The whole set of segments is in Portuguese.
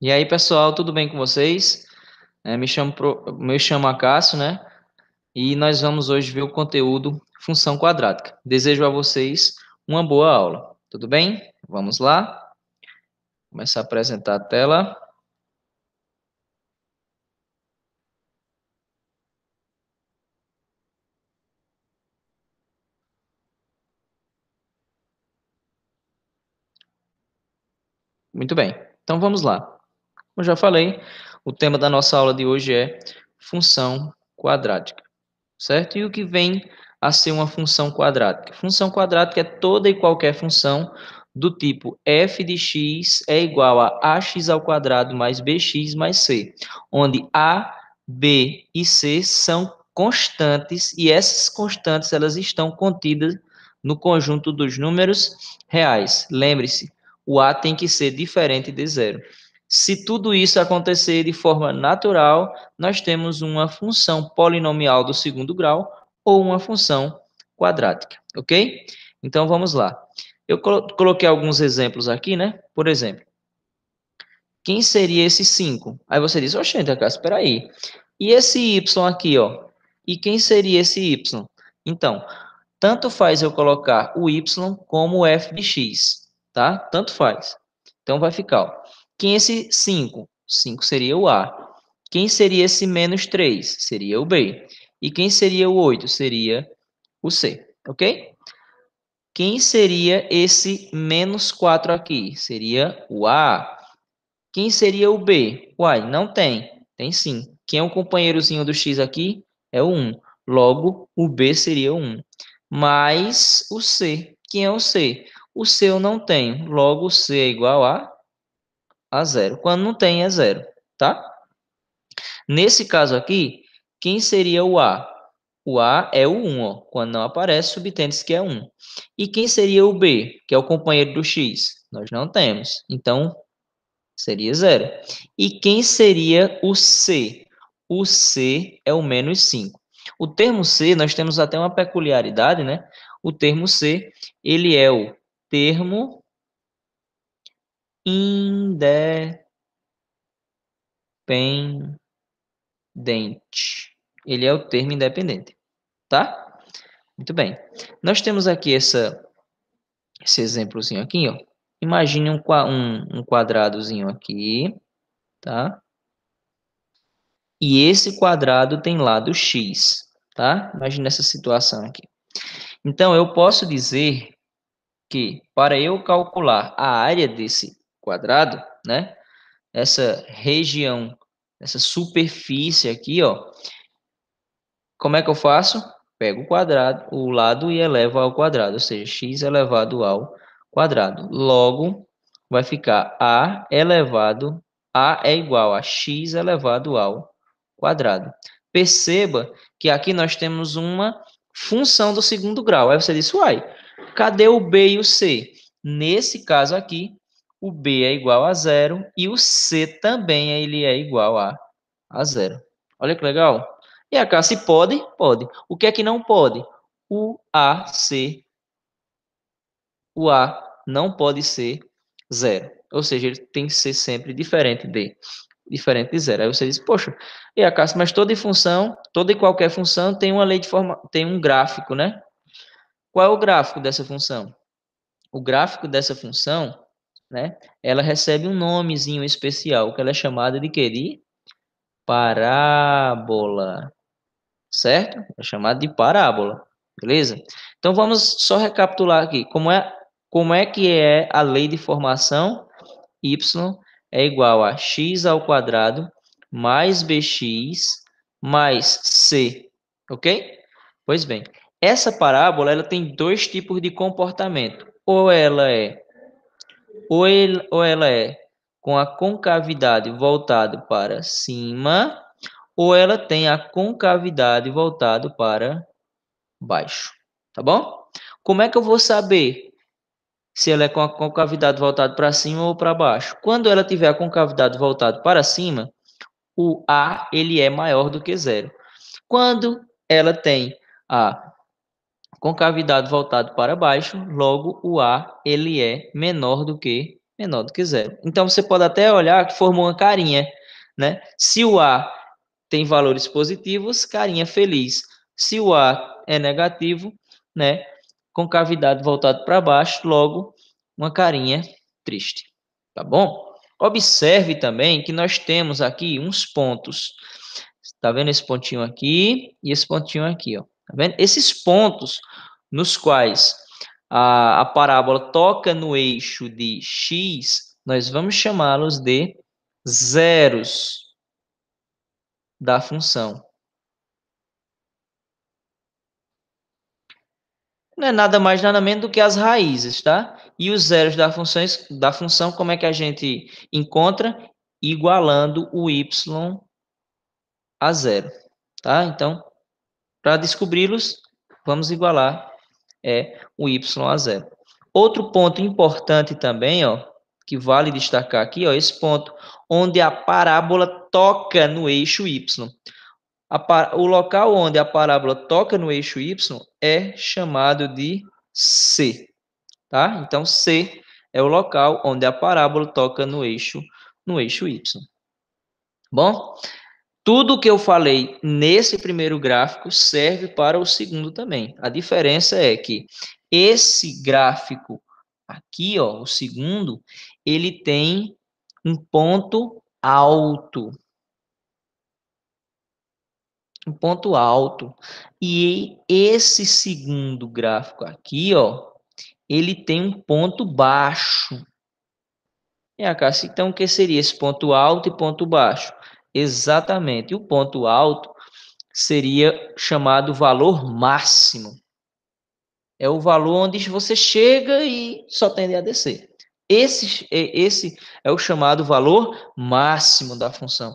E aí, pessoal, tudo bem com vocês? É, me, chamo Pro, me chamo Acácio, né? E nós vamos hoje ver o conteúdo função quadrática. Desejo a vocês uma boa aula. Tudo bem? Vamos lá? Começar a apresentar a tela. Muito bem. Então vamos lá. Como já falei, o tema da nossa aula de hoje é função quadrática, certo? E o que vem a ser uma função quadrática? Função quadrática é toda e qualquer função do tipo f de x é igual a ax ao quadrado mais bx mais c, onde a, b e c são constantes e essas constantes elas estão contidas no conjunto dos números reais. Lembre-se, o a tem que ser diferente de zero. Se tudo isso acontecer de forma natural, nós temos uma função polinomial do segundo grau ou uma função quadrática, ok? Então, vamos lá. Eu coloquei alguns exemplos aqui, né? Por exemplo, quem seria esse 5? Aí você diz, oxente, Acácio, espera aí. E esse Y aqui, ó? E quem seria esse Y? Então, tanto faz eu colocar o Y como o F de X, tá? Tanto faz. Então, vai ficar, ó. Quem é esse 5? 5 seria o A. Quem seria esse menos 3? Seria o B. E quem seria o 8? Seria o C, ok? Quem seria esse menos 4 aqui? Seria o A. Quem seria o B? Uai, não tem. Tem sim. Quem é o companheirozinho do X aqui? É o 1. Logo, o B seria o 1. Mais o C. Quem é o C? O C eu não tenho. Logo, o C é igual a a zero. Quando não tem, é zero, tá? Nesse caso aqui, quem seria o A? O A é o 1, ó. Quando não aparece, subtende-se que é 1. E quem seria o B, que é o companheiro do X? Nós não temos. Então, seria zero. E quem seria o C? O C é o menos 5. O termo C, nós temos até uma peculiaridade, né? O termo C, ele é o termo independente. Ele é o termo independente, tá? Muito bem. Nós temos aqui essa, esse exemplozinho aqui, ó. Imagine um, um, um quadradozinho aqui, tá? E esse quadrado tem lado x, tá? Imagine essa situação aqui. Então, eu posso dizer que para eu calcular a área desse quadrado, né? Essa região, essa superfície aqui, ó. Como é que eu faço? Pego o quadrado, o lado e elevo ao quadrado, ou seja, x elevado ao quadrado. Logo, vai ficar a elevado, a é igual a x elevado ao quadrado. Perceba que aqui nós temos uma função do segundo grau. Aí você diz, uai, cadê o b e o c? Nesse caso aqui, o B é igual a zero e o C também ele é igual a, a zero. Olha que legal. E a K se pode? Pode. O que é que não pode? O A ser. O A não pode ser zero. Ou seja, ele tem que ser sempre diferente de diferente de zero. Aí você diz, poxa, e a Cássio, mas toda função, toda e qualquer função tem uma lei de forma, tem um gráfico, né? Qual é o gráfico dessa função? O gráfico dessa função né? Ela recebe um nomezinho especial, que ela é chamada de quê? parábola. Certo? É chamada de parábola. Beleza? Então vamos só recapitular aqui. Como é, como é que é a lei de formação? Y é igual a x ao quadrado mais bx mais c, ok? Pois bem, essa parábola ela tem dois tipos de comportamento. Ou ela é ou, ele, ou ela é com a concavidade voltada para cima, ou ela tem a concavidade voltada para baixo. Tá bom? Como é que eu vou saber se ela é com a concavidade voltada para cima ou para baixo? Quando ela tiver a concavidade voltada para cima, o A ele é maior do que zero. Quando ela tem a concavidade voltado para baixo, logo o A ele é menor do que menor do que zero. Então você pode até olhar que formou uma carinha, né? Se o A tem valores positivos, carinha feliz. Se o A é negativo, né? Concavidade voltado para baixo, logo uma carinha triste. Tá bom? Observe também que nós temos aqui uns pontos. Tá vendo esse pontinho aqui e esse pontinho aqui, ó. Tá vendo? Esses pontos nos quais a, a parábola toca no eixo de x, nós vamos chamá-los de zeros da função. Não é nada mais, nada menos do que as raízes, tá? E os zeros da função, da função como é que a gente encontra? Igualando o y a zero, tá? Então, para descobri-los, vamos igualar é, o y a zero. Outro ponto importante também, ó, que vale destacar aqui, ó, esse ponto onde a parábola toca no eixo y. Par... O local onde a parábola toca no eixo y é chamado de C, tá? Então C é o local onde a parábola toca no eixo no eixo y. Bom, tudo que eu falei nesse primeiro gráfico serve para o segundo também. A diferença é que esse gráfico aqui, ó, o segundo, ele tem um ponto alto. Um ponto alto. E esse segundo gráfico aqui, ó, ele tem um ponto baixo. então o que seria esse ponto alto e ponto baixo? Exatamente. E o ponto alto seria chamado valor máximo. É o valor onde você chega e só tende a descer. Esse, é, esse é o chamado valor máximo da função.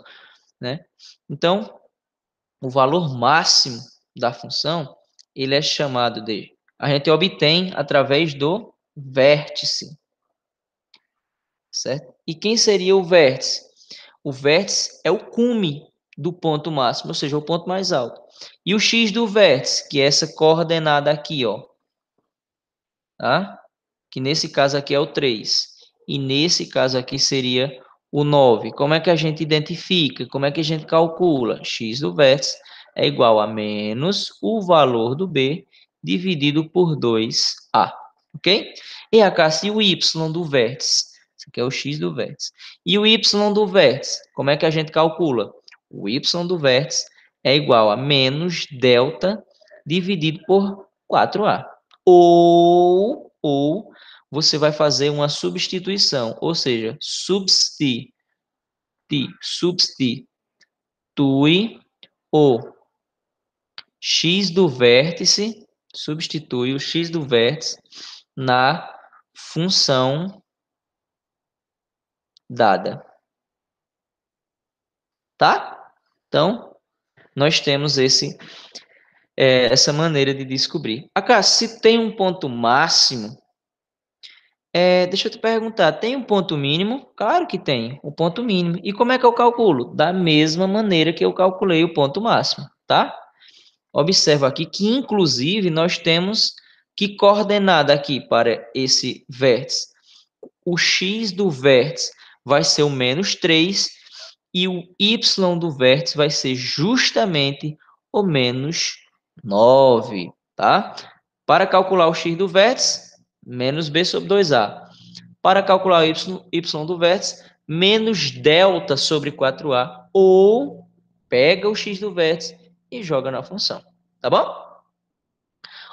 Né? Então, o valor máximo da função, ele é chamado de... A gente obtém através do vértice. Certo? E quem seria o vértice? O vértice é o cume do ponto máximo, ou seja, o ponto mais alto. E o x do vértice, que é essa coordenada aqui, ó. Tá? Que nesse caso aqui é o 3. E nesse caso aqui seria o 9. Como é que a gente identifica? Como é que a gente calcula? x do vértice é igual a menos o valor do b dividido por 2a, ok? E a caça e o y do vértice isso aqui é o x do vértice. E o y do vértice, como é que a gente calcula? O y do vértice é igual a menos delta dividido por 4a. Ou, ou você vai fazer uma substituição, ou seja, substitui, substitui o x do vértice, substitui o x do vértice na função dada. Tá? Então, nós temos esse, é, essa maneira de descobrir. Acá, se tem um ponto máximo, é, deixa eu te perguntar, tem um ponto mínimo? Claro que tem, o um ponto mínimo. E como é que eu calculo? Da mesma maneira que eu calculei o ponto máximo, tá? Observa aqui que, inclusive, nós temos que coordenada aqui para esse vértice. O x do vértice vai ser o menos 3 e o y do vértice vai ser justamente o menos 9, tá? Para calcular o x do vértice, menos b sobre 2a. Para calcular o y, y do vértice, menos delta sobre 4a, ou pega o x do vértice e joga na função, tá bom?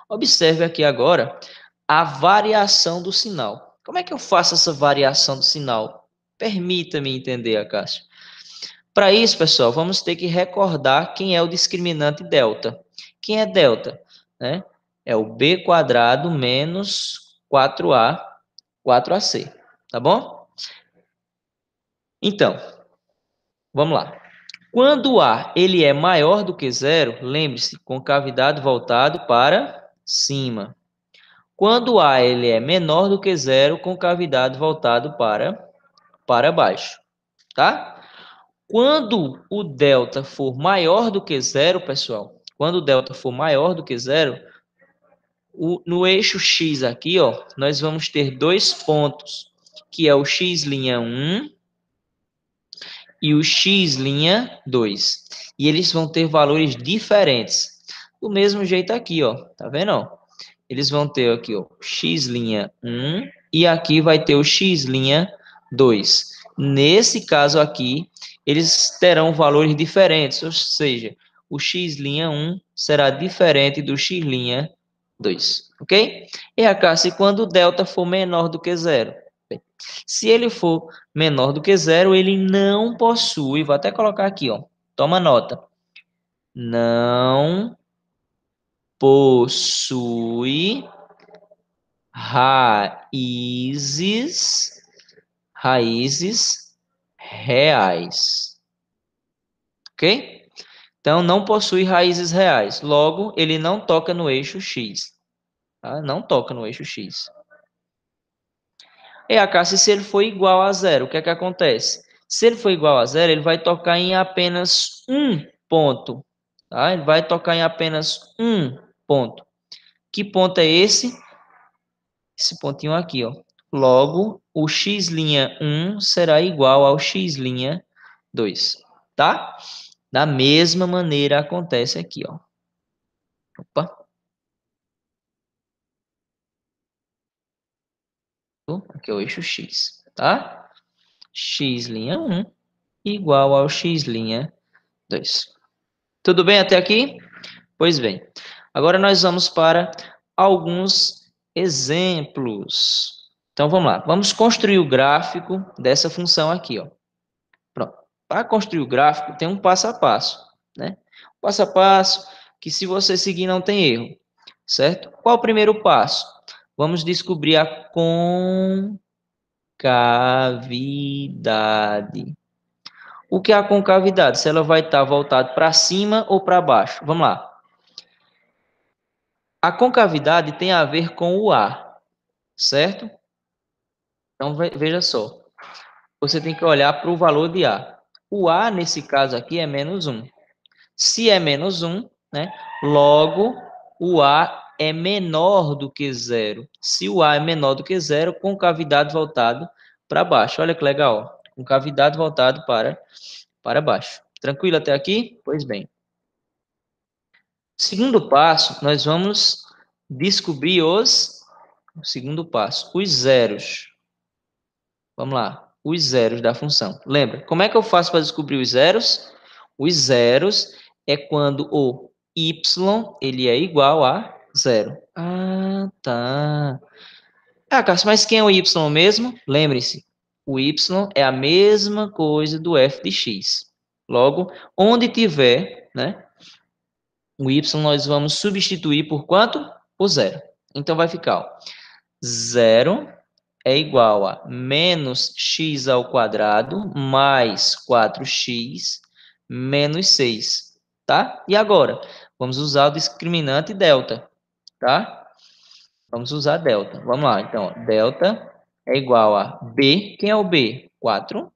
Observe aqui agora a variação do sinal. Como é que eu faço essa variação do sinal? Permita-me entender, Acácio. Para isso, pessoal, vamos ter que recordar quem é o discriminante delta. Quem é delta? Né? É o b quadrado menos 4a, 4ac, tá bom? Então, vamos lá. Quando A ele é maior do que zero, lembre-se, concavidade voltado para cima. Quando A ele é menor do que zero, concavidade voltado para para baixo, tá? Quando o delta for maior do que zero, pessoal, quando o delta for maior do que zero, o, no eixo x aqui, ó, nós vamos ter dois pontos, que é o x' 1 e o x' 2. E eles vão ter valores diferentes. Do mesmo jeito aqui, ó, tá vendo? Ó? Eles vão ter aqui, ó, x' 1 e aqui vai ter o x' 2. Nesse caso aqui, eles terão valores diferentes, ou seja, o x'1 será diferente do x'2, ok? E a cá, se quando o delta for menor do que zero? Bem, se ele for menor do que zero, ele não possui, vou até colocar aqui, ó, toma nota, não possui raízes raízes reais. Ok? Então, não possui raízes reais. Logo, ele não toca no eixo X. Tá? Não toca no eixo X. E a K, se ele for igual a zero, o que é que acontece? Se ele for igual a zero, ele vai tocar em apenas um ponto. Tá? Ele vai tocar em apenas um ponto. Que ponto é esse? Esse pontinho aqui, ó. Logo, o x'1 será igual ao x'2, tá? Da mesma maneira acontece aqui, ó. Opa. Aqui é o eixo x, tá? x'1 igual ao x'2. Tudo bem até aqui? Pois bem. Agora nós vamos para alguns exemplos. Então vamos lá, vamos construir o gráfico dessa função aqui, ó. Pronto. Para construir o gráfico tem um passo a passo, né? Um passo a passo que se você seguir não tem erro, certo? Qual o primeiro passo? Vamos descobrir a concavidade. O que é a concavidade? Se ela vai estar voltada para cima ou para baixo. Vamos lá. A concavidade tem a ver com o ar, certo? Então, veja só. Você tem que olhar para o valor de A. O A, nesse caso aqui, é menos 1. Se é menos 1, né, logo o A é menor do que zero. Se o A é menor do que zero, concavidade voltado para baixo. Olha que legal. Concavidade voltado para, para baixo. Tranquilo até aqui? Pois bem. Segundo passo, nós vamos descobrir os... O segundo passo, os zeros. Vamos lá. Os zeros da função. Lembra? Como é que eu faço para descobrir os zeros? Os zeros é quando o y ele é igual a zero. Ah, tá. Ah, Cássio, mas quem é o y mesmo? Lembre-se, o y é a mesma coisa do f de x. Logo, onde tiver né, o y, nós vamos substituir por quanto? Por zero. Então, vai ficar ó, zero é igual a menos x ao quadrado mais 4x menos 6, tá? E agora, vamos usar o discriminante delta, tá? Vamos usar delta. Vamos lá, então, delta é igual a b, quem é o b? 4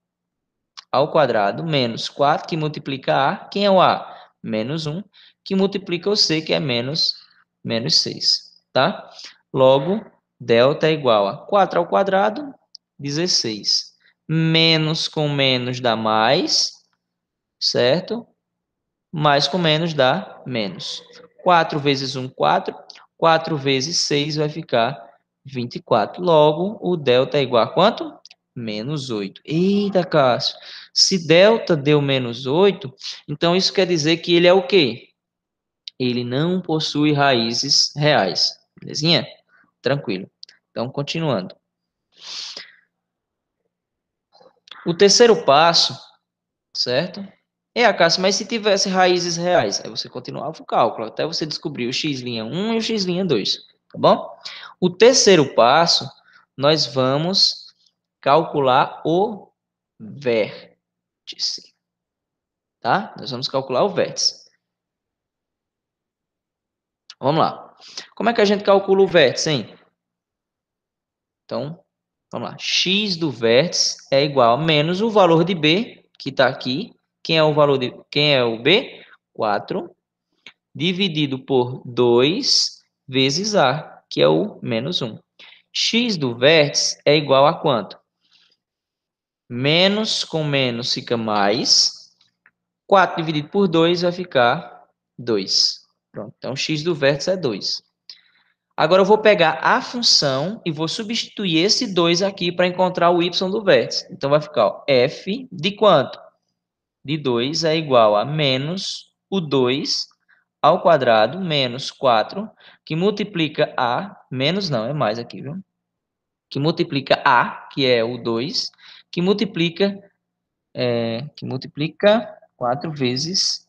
ao quadrado menos 4 que multiplica a, quem é o a? Menos 1, que multiplica o c, que é menos, menos 6, tá? Logo, Delta é igual a 4 ao quadrado, 16. Menos com menos dá mais, certo? Mais com menos dá menos. 4 vezes 1, 4. 4 vezes 6 vai ficar 24. Logo, o delta é igual a quanto? Menos 8. Eita, Cássio. Se delta deu menos 8, então isso quer dizer que ele é o quê? Ele não possui raízes reais. Belezinha? Tranquilo. Então, continuando. O terceiro passo, certo? É, a caça. mas se tivesse raízes reais, aí você continuava o cálculo até você descobrir o x'1 e o x'2, tá bom? O terceiro passo, nós vamos calcular o vértice, tá? Nós vamos calcular o vértice. Vamos lá. Como é que a gente calcula o vértice, hein? Então, vamos lá. x do vértice é igual a menos o valor de b, que está aqui. Quem é o valor de quem é o b? 4 dividido por 2 vezes a, que é o menos 1. x do vértice é igual a quanto? Menos com menos fica mais. 4 dividido por 2 vai ficar 2. Pronto, então x do vértice é 2. Agora eu vou pegar a função e vou substituir esse 2 aqui para encontrar o y do vértice. Então vai ficar ó, f de quanto? De 2 é igual a menos o 2 ao quadrado menos 4, que multiplica a, menos não, é mais aqui, viu? Que multiplica a, que é o 2, que multiplica, é, que multiplica 4 vezes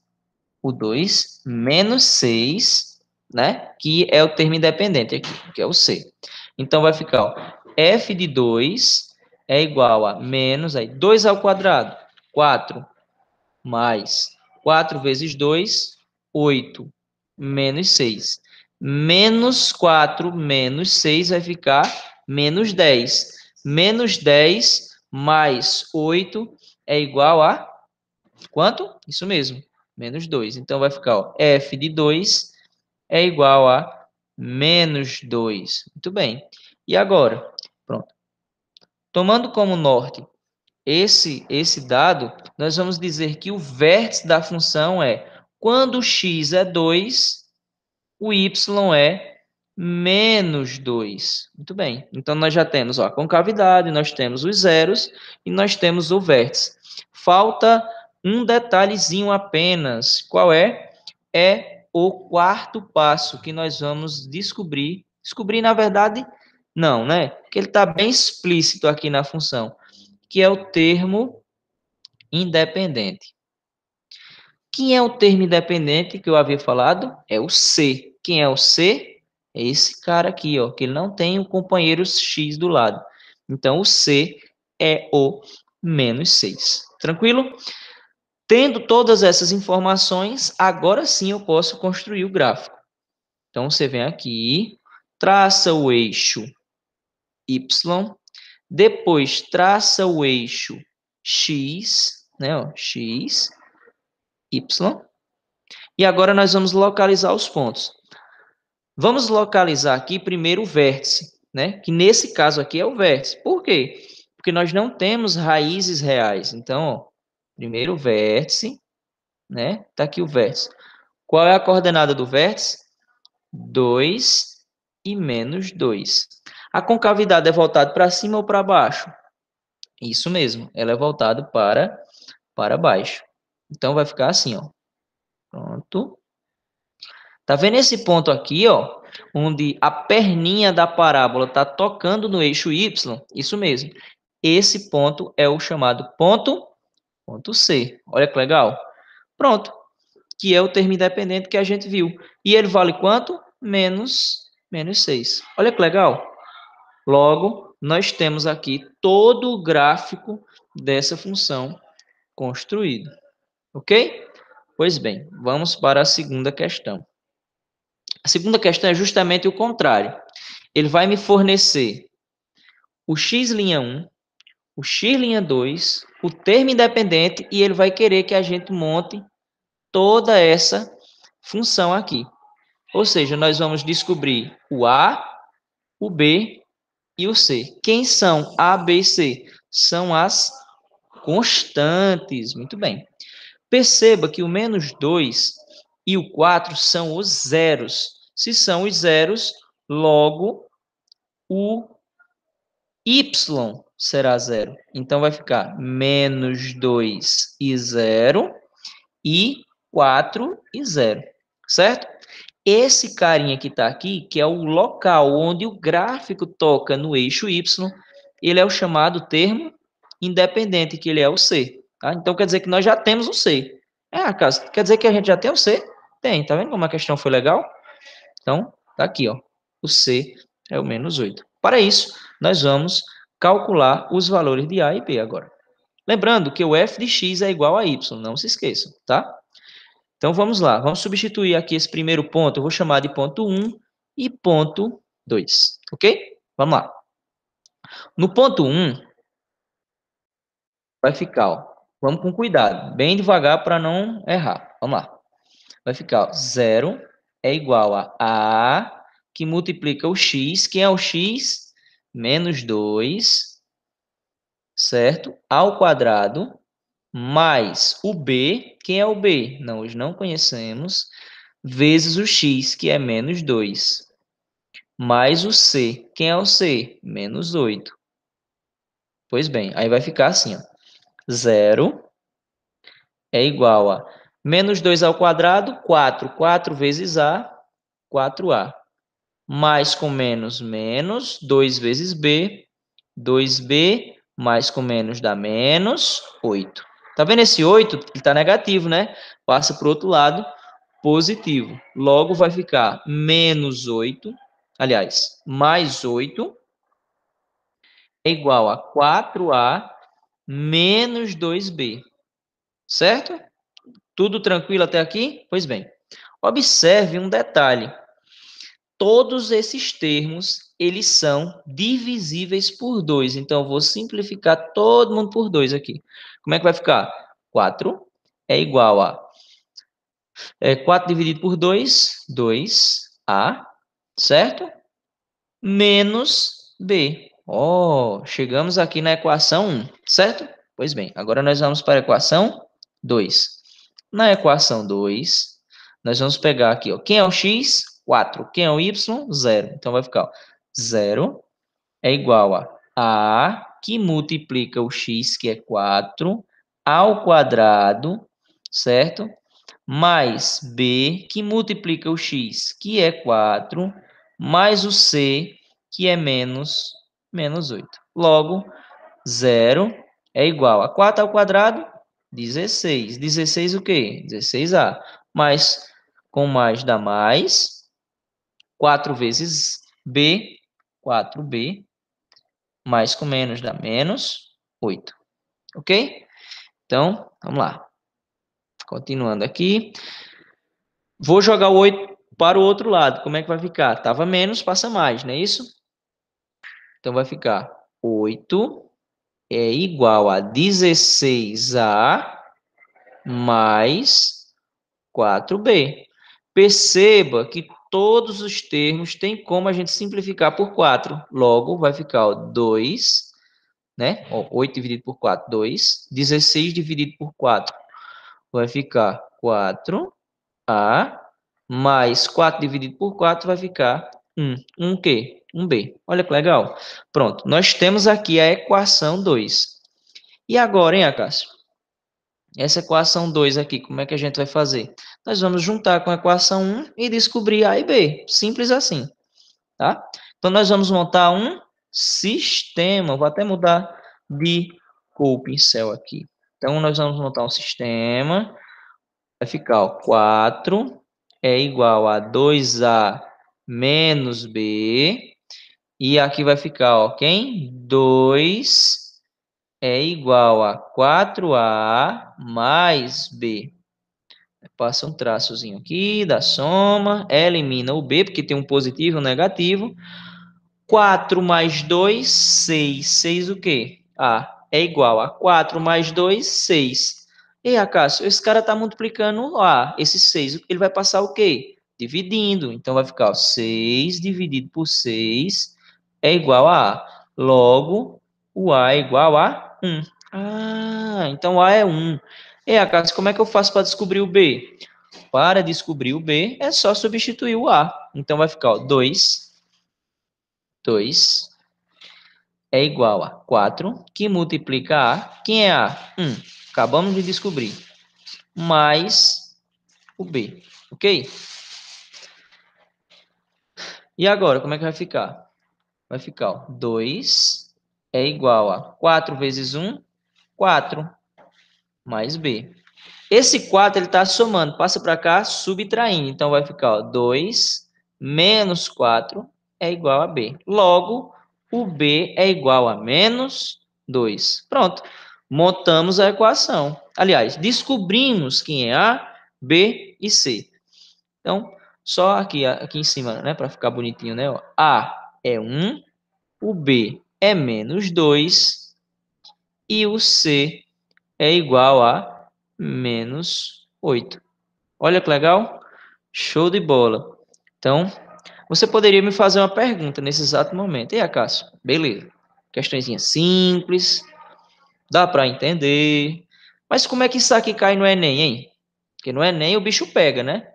o 2, menos 6, né? Que é o termo independente aqui, que é o C. Então, vai ficar, ó, f de 2 é igual a menos, aí, 2 ao quadrado, 4, mais 4 vezes 2, 8, menos 6. Menos 4 menos 6 vai ficar menos 10. Menos 10 mais 8 é igual a quanto? Isso mesmo, menos 2. Então, vai ficar ó, f de 2 é igual a menos 2. Muito bem. E agora? Pronto. Tomando como norte esse, esse dado, nós vamos dizer que o vértice da função é quando x é 2, o y é menos 2. Muito bem. Então, nós já temos ó, a concavidade, nós temos os zeros e nós temos o vértice. Falta um detalhezinho apenas, qual é? É o quarto passo que nós vamos descobrir. Descobrir, na verdade, não, né? Porque ele está bem explícito aqui na função, que é o termo independente. Quem é o termo independente que eu havia falado? É o C. Quem é o C? É esse cara aqui, ó, que ele não tem o companheiro X do lado. Então, o C é o menos 6. Tranquilo? Tendo todas essas informações, agora sim eu posso construir o gráfico. Então, você vem aqui, traça o eixo Y, depois traça o eixo X, né, ó, X, Y, e agora nós vamos localizar os pontos. Vamos localizar aqui primeiro o vértice, né, que nesse caso aqui é o vértice. Por quê? Porque nós não temos raízes reais. Então, ó, Primeiro vértice, né? Tá aqui o vértice. Qual é a coordenada do vértice? 2 e menos 2. A concavidade é voltada para cima ou para baixo? Isso mesmo, ela é voltada para, para baixo. Então, vai ficar assim, ó. Pronto. Tá vendo esse ponto aqui, ó? Onde a perninha da parábola está tocando no eixo Y? Isso mesmo. Esse ponto é o chamado ponto ponto C. Olha que legal. Pronto. Que é o termo independente que a gente viu. E ele vale quanto? Menos, menos 6. Olha que legal. Logo, nós temos aqui todo o gráfico dessa função construído. Ok? Pois bem, vamos para a segunda questão. A segunda questão é justamente o contrário. Ele vai me fornecer o x'1, o x'2 o termo independente e ele vai querer que a gente monte toda essa função aqui. Ou seja, nós vamos descobrir o A, o B e o C. Quem são A, B e C? São as constantes. Muito bem. Perceba que o menos 2 e o 4 são os zeros. Se são os zeros, logo o Y será zero. Então, vai ficar menos 2 e 0 e 4 e 0, certo? Esse carinha que está aqui, que é o local onde o gráfico toca no eixo Y, ele é o chamado termo independente, que ele é o C. Tá? Então, quer dizer que nós já temos o C. É, acaso, quer dizer que a gente já tem o C? Tem, tá vendo como a questão foi legal? Então, tá aqui, ó. O C é o menos 8. Para isso, nós vamos calcular os valores de A e B agora. Lembrando que o f de x é igual a y, não se esqueçam, tá? Então vamos lá, vamos substituir aqui esse primeiro ponto, eu vou chamar de ponto 1 e ponto 2, ok? Vamos lá. No ponto 1, vai ficar, ó, vamos com cuidado, bem devagar para não errar, vamos lá. Vai ficar 0 é igual a a, que multiplica o x, quem é o x? menos 2, certo? Ao quadrado, mais o b, quem é o b? Nós não conhecemos, vezes o x, que é menos 2, mais o c, quem é o c? Menos 8. Pois bem, aí vai ficar assim, ó. 0 é igual a menos 2 ao quadrado, 4. 4 vezes a, 4a mais com menos, menos, 2 vezes B, 2B mais com menos dá menos 8. Tá vendo esse 8? Ele está negativo, né? Passa para o outro lado, positivo. Logo vai ficar menos 8, aliás, mais 8, é igual a 4A menos 2B. Certo? Tudo tranquilo até aqui? Pois bem, observe um detalhe todos esses termos eles são divisíveis por 2. Então, eu vou simplificar todo mundo por 2 aqui. Como é que vai ficar? 4 é igual a é, 4 dividido por 2, 2A, certo? Menos B. Oh, chegamos aqui na equação 1, certo? Pois bem, agora nós vamos para a equação 2. Na equação 2, nós vamos pegar aqui, ó, quem é o x? 4. Quem é o Y? 0. Então, vai ficar 0 é igual a A, que multiplica o X, que é 4, ao quadrado, certo? Mais B, que multiplica o X, que é 4, mais o C, que é menos, menos 8. Logo, 0 é igual a 4 ao quadrado, 16. 16 o quê? 16A. Mais, com mais dá mais, 4 vezes B, 4B, mais com menos dá menos 8. Ok? Então, vamos lá. Continuando aqui. Vou jogar o 8 para o outro lado. Como é que vai ficar? Tava menos, passa mais, não é isso? Então, vai ficar 8 é igual a 16A mais 4B. Perceba que todos os termos tem como a gente simplificar por 4. Logo, vai ficar ó, 2, né? 8 dividido por 4, 2. 16 dividido por 4 vai ficar 4A mais 4 dividido por 4 vai ficar 1. 1 quê? 1B. Olha que legal. Pronto, nós temos aqui a equação 2. E agora, hein, Acácio? Essa equação 2 aqui, como é que a gente vai fazer? Nós vamos juntar com a equação 1 e descobrir A e B. Simples assim, tá? Então, nós vamos montar um sistema. Vou até mudar de cor o pincel aqui. Então, nós vamos montar um sistema. Vai ficar ó, 4 é igual a 2A menos B. E aqui vai ficar ó, quem? 2 é igual a 4A mais B. Passa um traçozinho aqui da soma, elimina o B, porque tem um positivo e um negativo. 4 mais 2, 6. 6 o quê? A é igual a 4 mais 2, 6. E aí, esse cara está multiplicando A, esse 6. Ele vai passar o quê? Dividindo. Então, vai ficar ó, 6 dividido por 6 é igual a A. Logo, o A é igual a 1. Ah, então A é 1. E a Cássio, como é que eu faço para descobrir o B? Para descobrir o B, é só substituir o A. Então vai ficar 2, 2 é igual a 4, que multiplica A. Quem é A? 1. Acabamos de descobrir. Mais o B, ok? E agora, como é que vai ficar? Vai ficar 2 é igual a 4 vezes 1, 4, mais B. Esse 4 ele está somando, passa para cá, subtraindo. Então, vai ficar ó, 2 menos 4 é igual a B. Logo, o B é igual a menos 2. Pronto. Montamos a equação. Aliás, descobrimos quem é A, B e C. Então, só aqui, aqui em cima, né? Para ficar bonitinho, né? Ó, a é 1, o B é menos 2 e o C é igual a menos 8. Olha que legal? Show de bola. Então, você poderia me fazer uma pergunta nesse exato momento. E aí, Cássio? Beleza. Questãozinha simples, dá para entender. Mas como é que isso aqui cai no Enem, hein? Porque no Enem o bicho pega, né?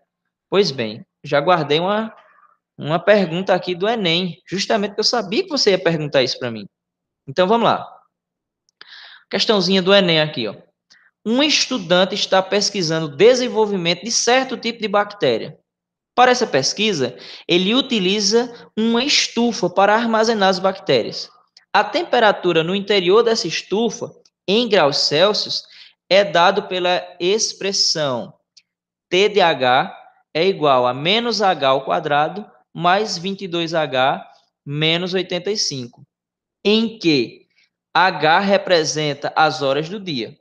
Pois bem, já guardei uma uma pergunta aqui do Enem, justamente porque eu sabia que você ia perguntar isso para mim. Então vamos lá. Questãozinha do Enem aqui, ó. Um estudante está pesquisando desenvolvimento de certo tipo de bactéria. Para essa pesquisa, ele utiliza uma estufa para armazenar as bactérias. A temperatura no interior dessa estufa, em graus Celsius, é dado pela expressão TDH é igual a menos H ao quadrado mais 22H menos 85, em que H representa as horas do dia.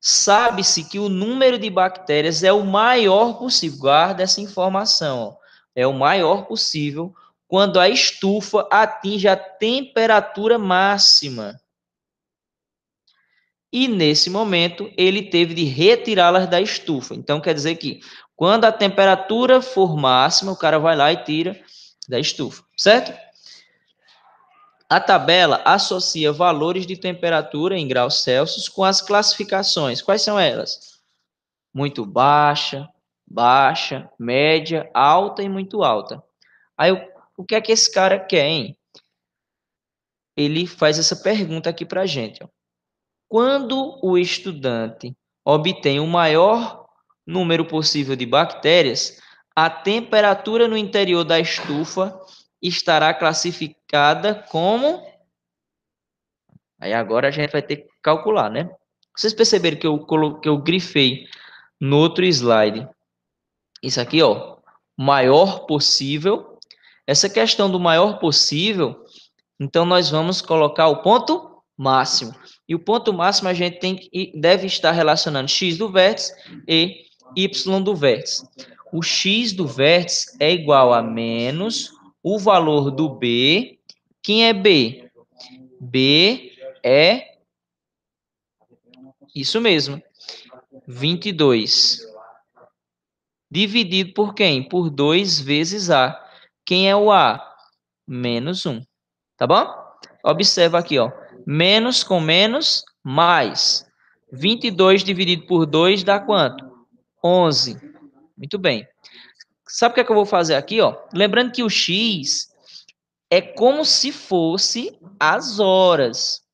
Sabe-se que o número de bactérias é o maior possível, guarda essa informação, ó. é o maior possível quando a estufa atinge a temperatura máxima. E nesse momento, ele teve de retirá-las da estufa. Então, quer dizer que quando a temperatura for máxima, o cara vai lá e tira da estufa, certo? A tabela associa valores de temperatura em graus Celsius com as classificações. Quais são elas? Muito baixa, baixa, média, alta e muito alta. Aí o que é que esse cara quer, hein? Ele faz essa pergunta aqui para a gente. Ó. Quando o estudante obtém o maior número possível de bactérias, a temperatura no interior da estufa estará classificada como. Aí agora a gente vai ter que calcular, né? Vocês perceberam que eu, coloquei, eu grifei no outro slide. Isso aqui, ó. Maior possível. Essa questão do maior possível, então nós vamos colocar o ponto máximo. E o ponto máximo a gente tem, deve estar relacionando x do vértice e y do vértice. O x do vértice é igual a menos o valor do b. Quem é b? b é isso mesmo. 22 dividido por quem? Por 2 vezes a. Quem é o a? Menos 1. Tá bom? Observa aqui, ó. Menos com menos, mais. 22 dividido por 2 dá quanto? 11. Muito bem. Sabe o que, é que eu vou fazer aqui? Ó? Lembrando que o X é como se fosse as horas,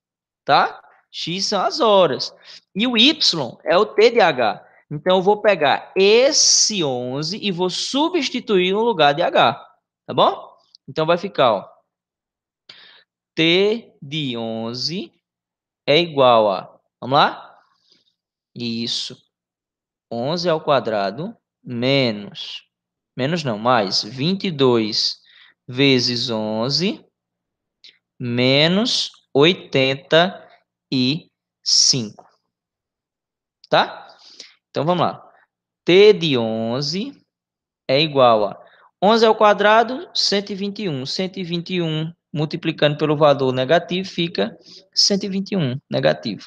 tá? X são as horas. E o Y é o TDH. Então, eu vou pegar esse 11 e vou substituir no lugar de H, tá bom? Então, vai ficar, ó, T de 11 é igual a, vamos lá? Isso, 11 ao quadrado menos, menos não, mais 22 vezes 11 menos 85. Tá? Então vamos lá. T de 11 é igual a 11 ao quadrado, 121. 121 multiplicando pelo valor negativo fica 121 negativo.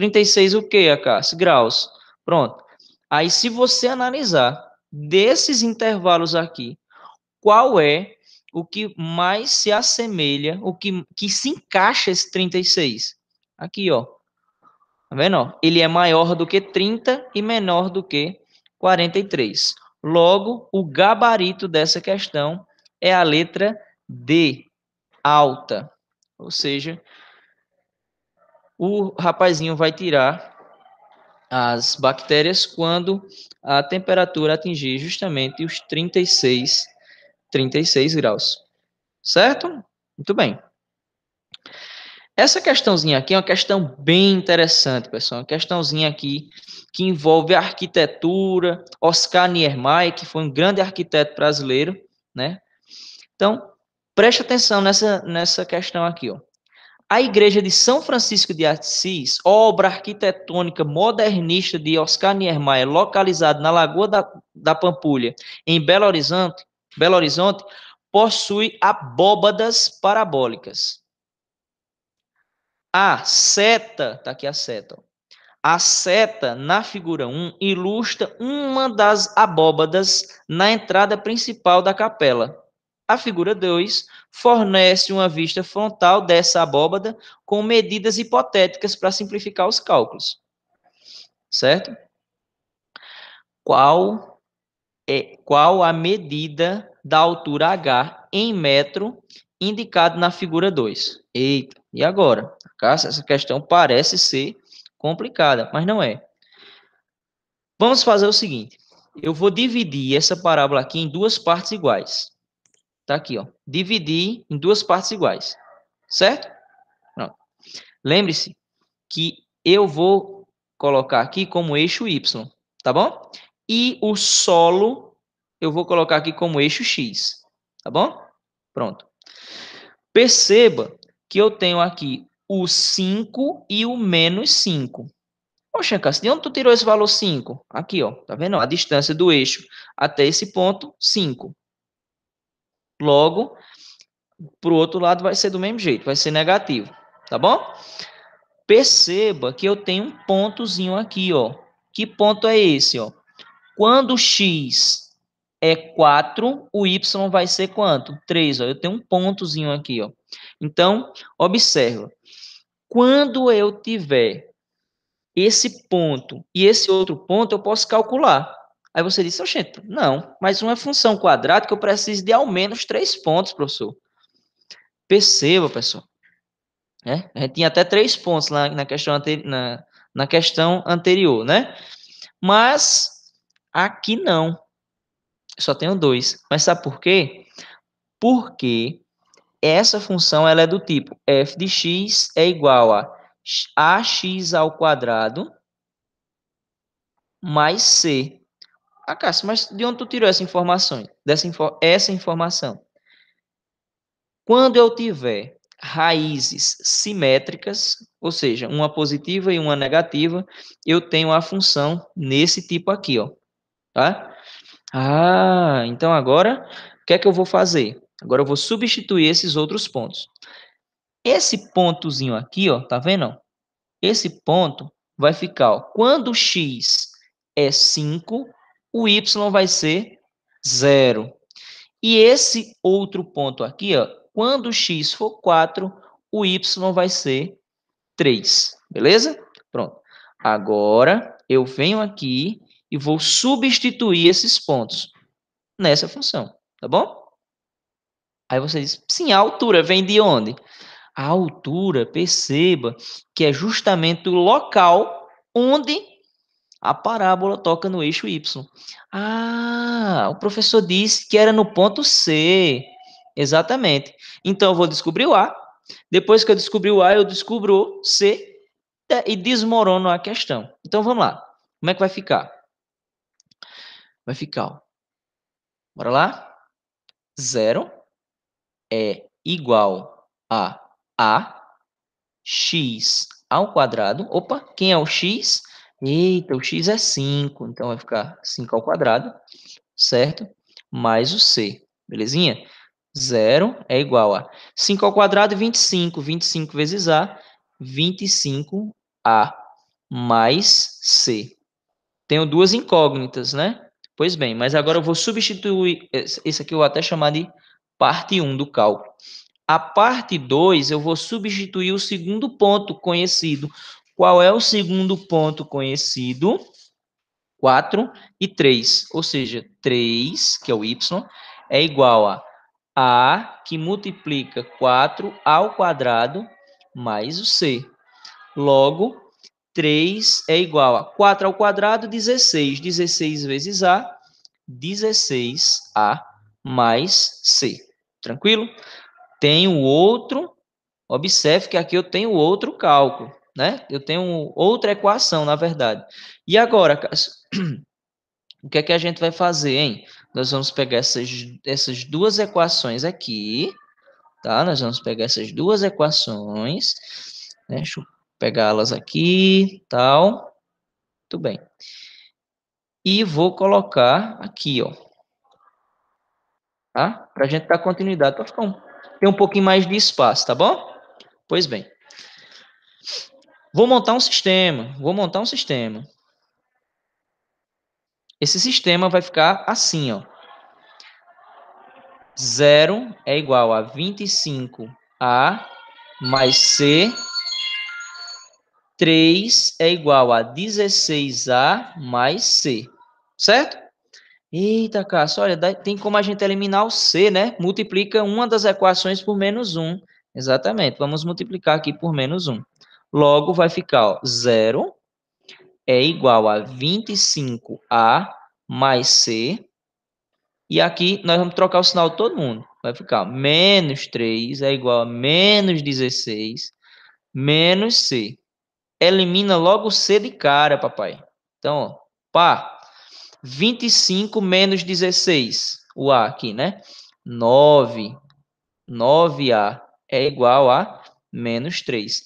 36 o quê, Acácio? Graus. Pronto. Aí, se você analisar desses intervalos aqui, qual é o que mais se assemelha, o que, que se encaixa esse 36? Aqui, ó. Tá vendo? Ele é maior do que 30 e menor do que 43. Logo, o gabarito dessa questão é a letra D, alta. Ou seja, o rapazinho vai tirar as bactérias quando a temperatura atingir justamente os 36, 36 graus. Certo? Muito bem. Essa questãozinha aqui é uma questão bem interessante, pessoal. Uma questãozinha aqui que envolve a arquitetura. Oscar Niemeyer, que foi um grande arquiteto brasileiro, né? Então, preste atenção nessa, nessa questão aqui, ó. A igreja de São Francisco de Assis, obra arquitetônica modernista de Oscar Niemeyer, localizada na Lagoa da, da Pampulha, em Belo Horizonte, Belo Horizonte, possui abóbadas parabólicas. A seta, tá aqui a seta. Ó. A seta na figura 1 ilustra uma das abóbadas na entrada principal da capela. A figura 2 fornece uma vista frontal dessa abóbada com medidas hipotéticas para simplificar os cálculos. Certo? Qual é qual a medida da altura h em metro indicado na figura 2? Eita, e agora? Essa questão parece ser complicada, mas não é. Vamos fazer o seguinte, eu vou dividir essa parábola aqui em duas partes iguais. Está aqui, ó. Dividir em duas partes iguais. Certo? Pronto. Lembre-se que eu vou colocar aqui como eixo Y, tá bom? E o solo eu vou colocar aqui como eixo X, tá bom? Pronto. Perceba que eu tenho aqui o 5 e o menos 5. Poxa, Cássio, de onde tu tirou esse valor 5? Aqui, ó, tá vendo? A distância do eixo até esse ponto, 5. Logo, para o outro lado vai ser do mesmo jeito, vai ser negativo, tá bom? Perceba que eu tenho um pontozinho aqui, ó. Que ponto é esse, ó? Quando x é 4, o y vai ser quanto? 3, ó. Eu tenho um pontozinho aqui, ó. Então, observa. Quando eu tiver esse ponto e esse outro ponto, eu posso calcular. Aí você disse, oxente, não, mas uma função quadrada que eu preciso de ao menos três pontos, professor. Perceba, pessoal. Né, a gente tinha até três pontos lá na questão, anteri na, na questão anterior, né? Mas aqui não. Eu só tenho dois. Mas sabe por quê? Porque essa função ela é do tipo f de x é igual a ax ao quadrado mais c. Ah, Cássio, mas de onde tu tirou essa informação? Dessa info essa informação? Quando eu tiver raízes simétricas, ou seja, uma positiva e uma negativa, eu tenho a função nesse tipo aqui, ó. Tá? Ah, então agora, o que é que eu vou fazer? Agora eu vou substituir esses outros pontos. Esse pontozinho aqui, ó, tá vendo? Esse ponto vai ficar, ó, quando x é 5, o y vai ser zero. E esse outro ponto aqui, ó, quando x for 4, o y vai ser 3, beleza? Pronto. Agora, eu venho aqui e vou substituir esses pontos nessa função, tá bom? Aí você diz, sim, a altura vem de onde? A altura, perceba, que é justamente o local onde a parábola toca no eixo Y. Ah, o professor disse que era no ponto C. Exatamente. Então eu vou descobrir o A. Depois que eu descobri o A, eu descubro o C e desmorono a questão. Então vamos lá. Como é que vai ficar? Vai ficar, ó. Bora lá? Zero é igual a a x ao quadrado. Opa, quem é o x? Eita, então, o x é 5, então vai ficar 5 ao quadrado, certo? Mais o c, belezinha? 0 é igual a 5 ao quadrado, 25. 25 vezes a, 25a mais c. Tenho duas incógnitas, né? Pois bem, mas agora eu vou substituir, esse aqui eu vou até chamar de parte 1 do cálculo. A parte 2 eu vou substituir o segundo ponto conhecido qual é o segundo ponto conhecido? 4 e 3. Ou seja, 3, que é o y, é igual a a que multiplica 4 ao quadrado mais o c. Logo, 3 é igual a 4 ao quadrado, 16. 16 vezes a, 16a mais c. Tranquilo? Tem o outro, observe que aqui eu tenho outro cálculo né? Eu tenho outra equação, na verdade. E agora, Cássio, o que é que a gente vai fazer, hein? Nós vamos pegar essas, essas duas equações aqui, tá? Nós vamos pegar essas duas equações, né? deixa eu pegá-las aqui, tal. Muito bem. E vou colocar aqui, ó. Tá? Para a gente dar continuidade, para ficar um, ter um pouquinho mais de espaço, tá bom? Pois bem. Vou montar um sistema, vou montar um sistema. Esse sistema vai ficar assim, ó. 0 é igual a 25A mais C. 3 é igual a 16A mais C. Certo? Eita, Cássio, olha, tem como a gente eliminar o C, né? Multiplica uma das equações por menos 1. Exatamente, vamos multiplicar aqui por menos 1. Logo, vai ficar 0 é igual a 25A mais C. E aqui nós vamos trocar o sinal de todo mundo. Vai ficar menos 3 é igual a menos 16 menos C. Elimina logo C de cara, papai. Então, ó, pá, 25 menos 16, o A aqui, né? 9, 9A é igual a menos 3.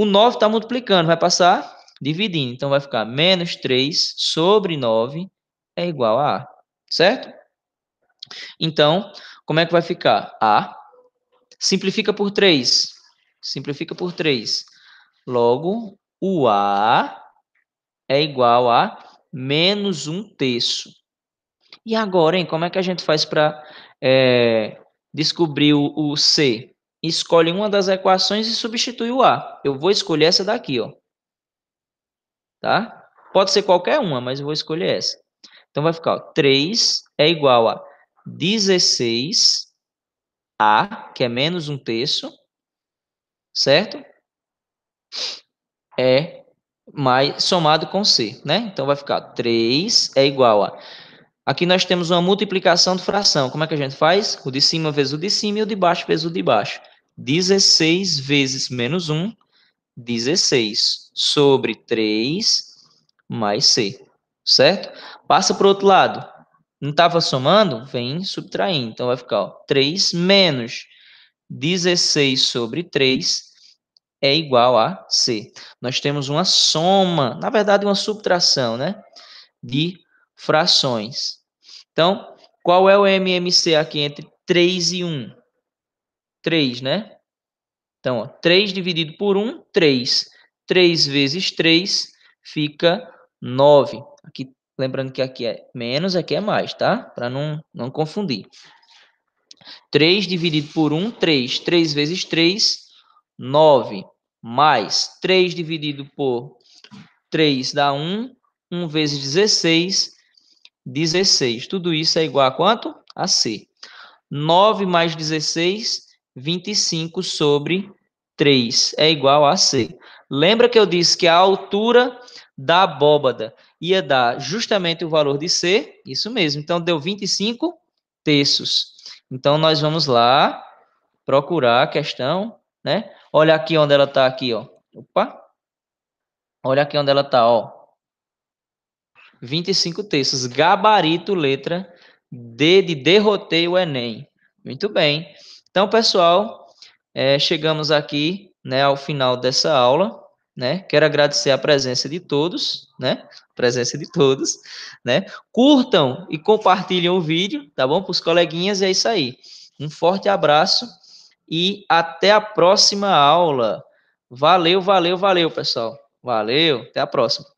O 9 está multiplicando, vai passar dividindo. Então, vai ficar menos 3 sobre 9 é igual a A, certo? Então, como é que vai ficar? A. Simplifica por 3. Simplifica por 3. Logo, o A é igual a menos 1 terço. E agora, hein? Como é que a gente faz para é, eh, descobrir o, o C? escolhe uma das equações e substitui o A. Eu vou escolher essa daqui, ó. Tá? Pode ser qualquer uma, mas eu vou escolher essa. Então vai ficar ó, 3 é igual a 16A, que é menos um terço, certo? É mais somado com C, né? Então vai ficar 3 é igual a Aqui nós temos uma multiplicação de fração. Como é que a gente faz? O de cima vezes o de cima e o de baixo vezes o de baixo. 16 vezes menos 1, 16, sobre 3 mais C, certo? Passa para o outro lado. Não estava somando? Vem subtraindo. Então, vai ficar ó, 3 menos 16 sobre 3 é igual a C. Nós temos uma soma, na verdade, uma subtração, né? De frações. Então, qual é o MMC aqui entre 3 e 1? 3, né? Então, ó, 3 dividido por 1, 3. 3 vezes 3 fica 9. Aqui, lembrando que aqui é menos, aqui é mais, tá? Para não, não confundir. 3 dividido por 1, 3. 3 vezes 3, 9. Mais 3 dividido por 3 dá 1. 1 vezes 16, 16. Tudo isso é igual a quanto? A C. 9 mais 16 25 sobre 3 é igual a C. Lembra que eu disse que a altura da abóbada ia dar justamente o valor de C? Isso mesmo. Então, deu 25 terços. Então, nós vamos lá procurar a questão, né? Olha aqui onde ela está aqui, ó. Opa! Olha aqui onde ela está, ó. 25 terços. Gabarito, letra D de derrotei o Enem. Muito bem. Então, pessoal, é, chegamos aqui né, ao final dessa aula. Né? Quero agradecer a presença de todos, né? Presença de todos, né? Curtam e compartilhem o vídeo, tá bom? Para os coleguinhas, é isso aí. Um forte abraço e até a próxima aula. Valeu, valeu, valeu, pessoal. Valeu, até a próxima.